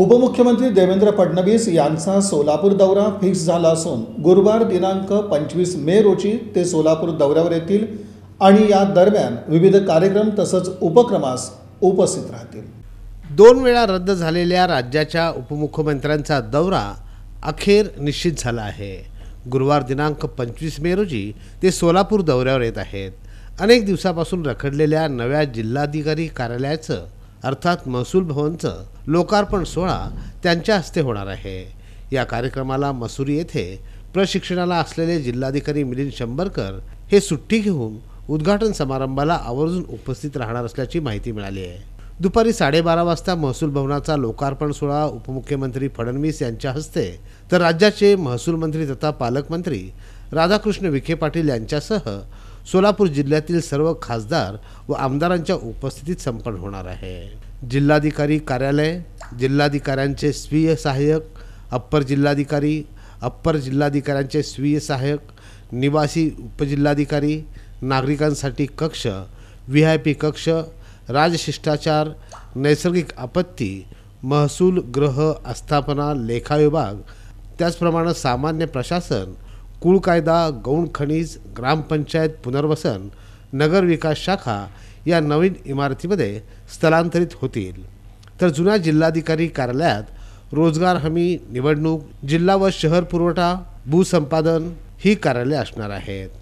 उपमुख्यमंत्री देवेंद्र फडणवीस यांचा सोलापूर दौरा फिक्स झाला असून गुरुवार दिनांक पंचवीस मे रोजी ते सोलापूर दौऱ्यावर येतील आणि या दरम्यान विविध कार्यक्रम तसंच उपक्रमास उपस्थित राहतील दोन वेळा रद्द झालेल्या राज्याच्या उपमुख्यमंत्र्यांचा दौरा अखेर निश्चित झाला आहे गुरुवार दिनांक पंचवीस मे रोजी ते सोलापूर दौऱ्यावर येत आहेत अनेक दिवसापासून रखडलेल्या नव्या जिल्हाधिकारी कार्यालयाचं अर्थात महसूल भवनचं लोकार्पण सोहळा त्यांच्या हस्ते होणार आहे या कार्यक्रमाला मसुरी येथे प्रशिक्षणाला असलेले जिल्हाधिकारी मिलिंद शंभरकर हे सुट्टी घेऊन उद्घाटन समारंभाला आवर्जून उपस्थित राहणार असल्याची माहिती मिळाली आहे दुपारी साडेबारा वाजता महसूल भवनाचा लोकार्पण सोहळा उपमुख्यमंत्री फडणवीस यांच्या हस्ते तर राज्याचे महसूल मंत्री तथा पालकमंत्री राधाकृष्ण विखे पाटील यांच्यासह सोलापूर जिल्ह्यातील सर्व खासदार व आमदारांच्या उपस्थितीत संपन्न होणार आहे जिल्हाधिकारी कार्यालय जिल्हाधिकाऱ्यांचे स्वीय सहाय्यक अप्पर जिल्हाधिकारी अप्पर जिल्हाधिकाऱ्यांचे स्वीय सहाय्यक निवासी उपजिल्हाधिकारी नागरिकांसाठी कक्ष व्ही आय पी कक्ष राजशिष्टाचार नैसर्गिक आपत्ती महसूल ग्रह आस्थापना लेखा विभाग त्याचप्रमाणे सामान्य प्रशासन कुळ कायदा गौण खनिज ग्रामपंचायत पुनर्वसन नगर विकास शाखा या नवीन इमारतीमध्ये स्थलांतरित होतील तर जुन्या जिल्हाधिकारी कार्यालयात रोजगार हमी निवडणूक जिल्हा व शहर पुरवठा भूसंपादन ही कार्यालये असणार आहेत